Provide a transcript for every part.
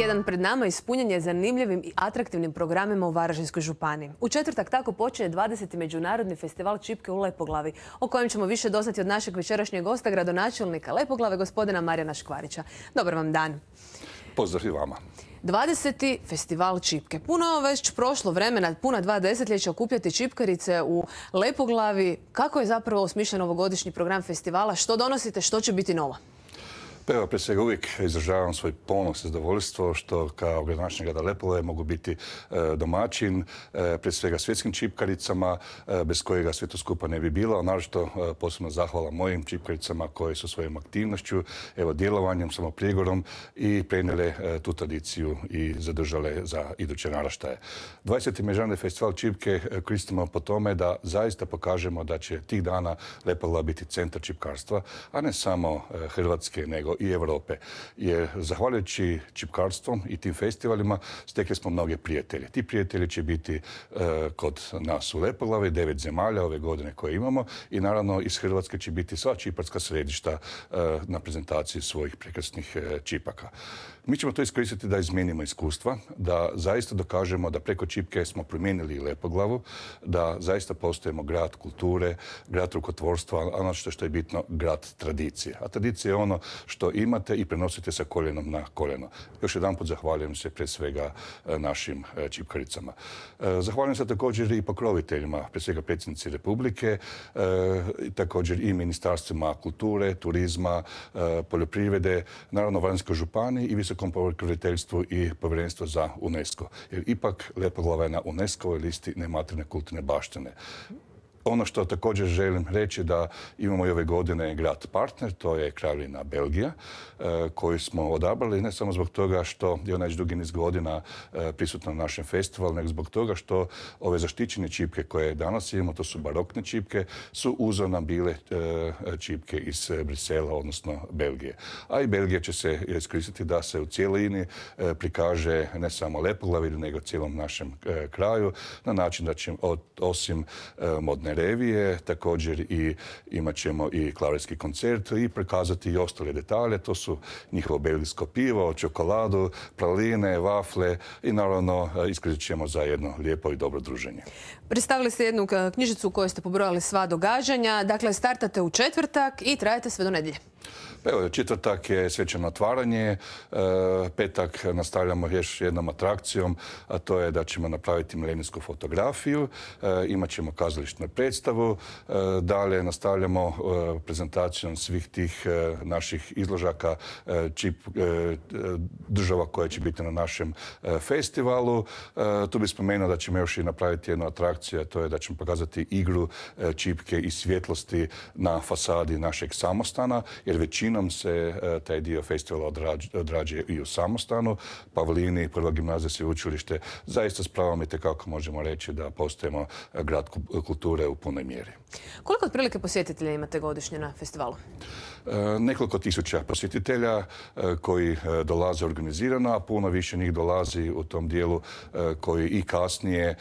Jedan pred nama ispunjen je zanimljivim i atraktivnim programima u Varaždinskoj županiji. U četvrtak tako počinje 20. međunarodni festival Čipke u Lepoglavi, o kojem ćemo više doznati od našeg večerašnjeg gosta, gradonačelnika Lepoglave, gospodina Marijana Škvarića. Dobar vam dan. Pozdrav i vama. 20. festival Čipke. Puno već prošlo vremena, puna dva desetljeća okupljati Čipkarice u Lepoglavi. Kako je zapravo osmišljen ovogodišnji program festivala? Što donosite? Što će biti novo? Pa evo, prije svega uvijek izražavam svoj ponos i zadovoljstvo što kao gradonačnik grada Lepove mogu biti e, domaćin, e, prije svega svjetskim čipkaricama, e, bez kojega sve to skupa ne bi bilo, a naročito posebno zahvala mojim čipkaricama koje su svojom aktivnošću, evo, djelovanjem, samoprigorom i prenijele tu tradiciju i zadržale za iduće naraštaje. 20. Međunarodni festival čipke koristimo po tome da zaista pokažemo da će tih dana Lepova biti centar čipkarstva, a ne samo Hrvatske, nego i Europe. Jer zahvaljujući čipkarstvom i tim festivalima stekli smo mnoge prijatelje. Ti prijatelji će biti e, kod nas u Lepoglavi, devet zemalja ove godine koje imamo i naravno iz Hrvatske će biti sva čiparska središta e, na prezentaciji svojih prekrasnih e, čipaka. Mi ćemo to iskoristiti da izmenimo iskustva, da zaista dokažemo da preko čipke smo promijenili Lepoglavu, da zaista postojemo grad kulture, grad rukotvorstva, ono što je bitno grad tradicije. A tradicija je ono što imate i prenosite sa koljenom na koljeno. Još jedan put zahvaljujem se pred svega e, našim e, čipkaricama. E, zahvaljujem se također i pokroviteljima, pre svega predsjednici Republike, također i ministarstvima kulture, turizma, poljoprivrede, naravno Vanjskoj županiji i Visokom pokroviteljstvu i povjerenstvu za UNESCO. Jer ipak Lepoglava je na unesco listi nematerijalne kulturne baštine. Ono što također želim reći da imamo i ove godine grad partner, to je Kraljina Belgija, e, koju smo odabrali ne samo zbog toga što je ona već dugi niz godina e, prisutna na našem festivalu, nego zbog toga što ove zaštićene čipke koje danas imamo, to su barokne čipke, su uzor nam bile e, čipke iz Brisela, odnosno Belgije. A i Belgija će se iskoristiti da se u cijelini prikaže ne samo lepoglavi nego cijelom našem kraju, na način da će osim modne revije, također i imat ćemo i Klaverski koncert i prekazati i ostale detalje. To su njihovo belgijsko pivo, čokoladu, praline, vafle i naravno e, iskrizit ćemo za jedno lijepo i dobro druženje. Predstavili ste jednu e, knjižicu u kojoj ste pobrojali sva događanja. Dakle, startate u četvrtak i trajete sve do nedjelje. Pa evo, četvrtak je svečano otvaranje, e, petak nastavljamo još jednom atrakcijom, a to je da ćemo napraviti milenijsku fotografiju, imat ćemo kazališne predstavu. E, dalje nastavljamo e, prezentacijom svih tih e, naših izložaka čip država koja će biti na našem festivalu. Tu bi spomenuo da ćemo još i napraviti jednu atrakciju, a to je da ćemo pokazati igru čipke i svjetlosti na fasadi našeg samostana, jer većinom se taj dio festivala odrađuje i u samostanu. Pavlini, prva gimnazija učilište, zaista s pravom i tekako možemo reći da postajemo grad kulture u punoj mjeri. Koliko otprilike posjetitelja imate godišnje na festivalu? E, nekoliko tisuća posjetitelja e, koji e, dolaze organizirano, a puno više njih dolazi u tom dijelu koji i kasnije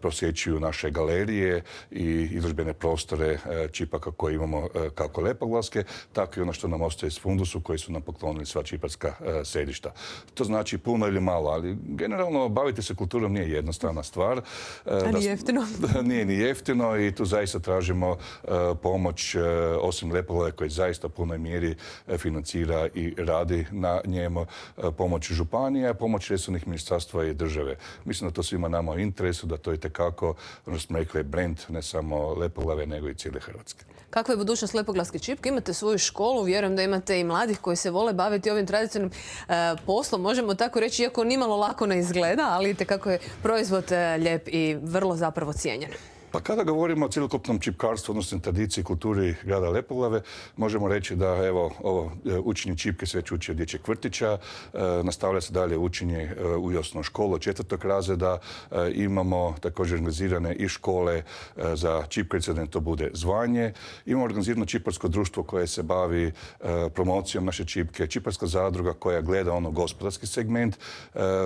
prosjećuju naše galerije i izložbene prostore čipaka koje imamo kako Lepoglaske, tako i ono što nam ostaje s fundusu koji su nam poklonili sva čiparska sedišta. To znači puno ili malo, ali generalno baviti se kulturom nije jednostavna stvar. A nije jeftino? Nije ni jeftino i tu zaista tražimo e, pomoć e, osim Lepole koji zaista u punoj mjeri e, financira i radi na njemu pomoć županija, pomoć resornih ministarstva i države. Mislim da to svima nama u interesu, da to je tekako, ono smo rekli, brand ne samo Lepoglave, nego i cijele Hrvatske. Kakva je budućnost Lepoglavske čipke? Imate svoju školu, vjerujem da imate i mladih koji se vole baviti ovim tradicionalnim poslom. Možemo tako reći, iako nimalo lako ne izgleda, ali tekako je proizvod lijep i vrlo zapravo cijenjen. Pa kada govorimo o cjelokupnom čipkarstvu, odnosno tradiciji kulturi grada Lepoglave, možemo reći da evo ovo e, učenje čipke se već uči od dječjeg vrtića, e, nastavlja se dalje učenje e, u jasno školu četvrtog razreda, imamo također organizirane i škole za čipkarice da to bude zvanje, imamo organizirano čiparsko društvo koje se bavi promocijom naše čipke, čiparska zadruga koja gleda ono gospodarski segment,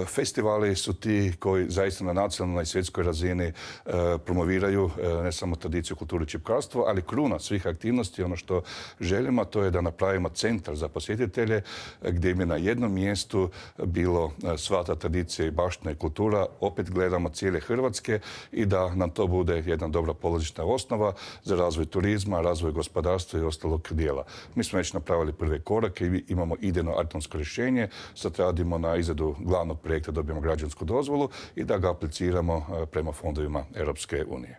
festivali su ti koji zaista na nacionalnoj i svjetskoj razini promoviraju E, ne samo tradiciju kulturu i čipkarstvo, ali kruna svih aktivnosti, ono što želimo, to je da napravimo centar za posjetitelje gdje bi na jednom mjestu bilo e, sva ta tradicija i baština i kultura. Opet gledamo cijele Hrvatske i da nam to bude jedna dobra položična osnova za razvoj turizma, razvoj gospodarstva i ostalog dijela. Mi smo već napravili prve korake i imamo idejno artonsko rješenje. Sad radimo na izradu glavnog projekta, dobijemo građansku dozvolu i da ga apliciramo e, prema fondovima Europske unije.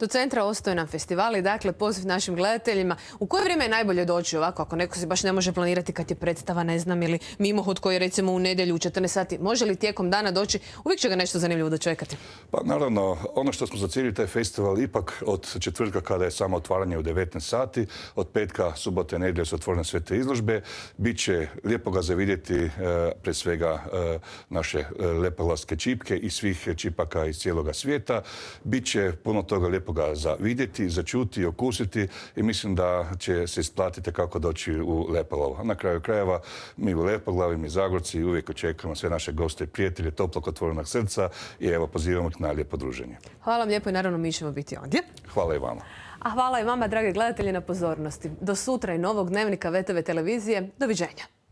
do centra ostaju nam festivali, dakle poziv našim gledateljima. U koje vrijeme je najbolje doći ovako, ako neko se baš ne može planirati kad je predstava, ne znam, ili mimohod koji je recimo u nedjelju u 14 sati, može li tijekom dana doći? Uvijek će ga nešto zanimljivo dočekati. Pa naravno, ono što smo zacijeli taj festival ipak od četvrtka kada je samo otvaranje u 19 sati, od petka, subote, nedjelje su otvorene sve te izložbe, bit će lijepo ga zavidjeti e, pre svega e, naše e, lepoglaske čipke i svih čipaka iz cijeloga svijeta. Biće puno toga lijepo lijepoga za vidjeti, začuti, okusiti i mislim da će se isplatiti kako doći u Lepalovo. Na kraju krajeva mi u Lepoglavi, mi Zagorci uvijek očekujemo sve naše goste i prijatelje toplog otvorenog srca i evo pozivamo ih na lijepo druženje. Hvala vam lijepo i naravno mi ćemo biti ondje. Hvala i vama. A hvala i vama, dragi gledatelji, na pozornosti. Do sutra i novog dnevnika VTV televizije. Doviđenja.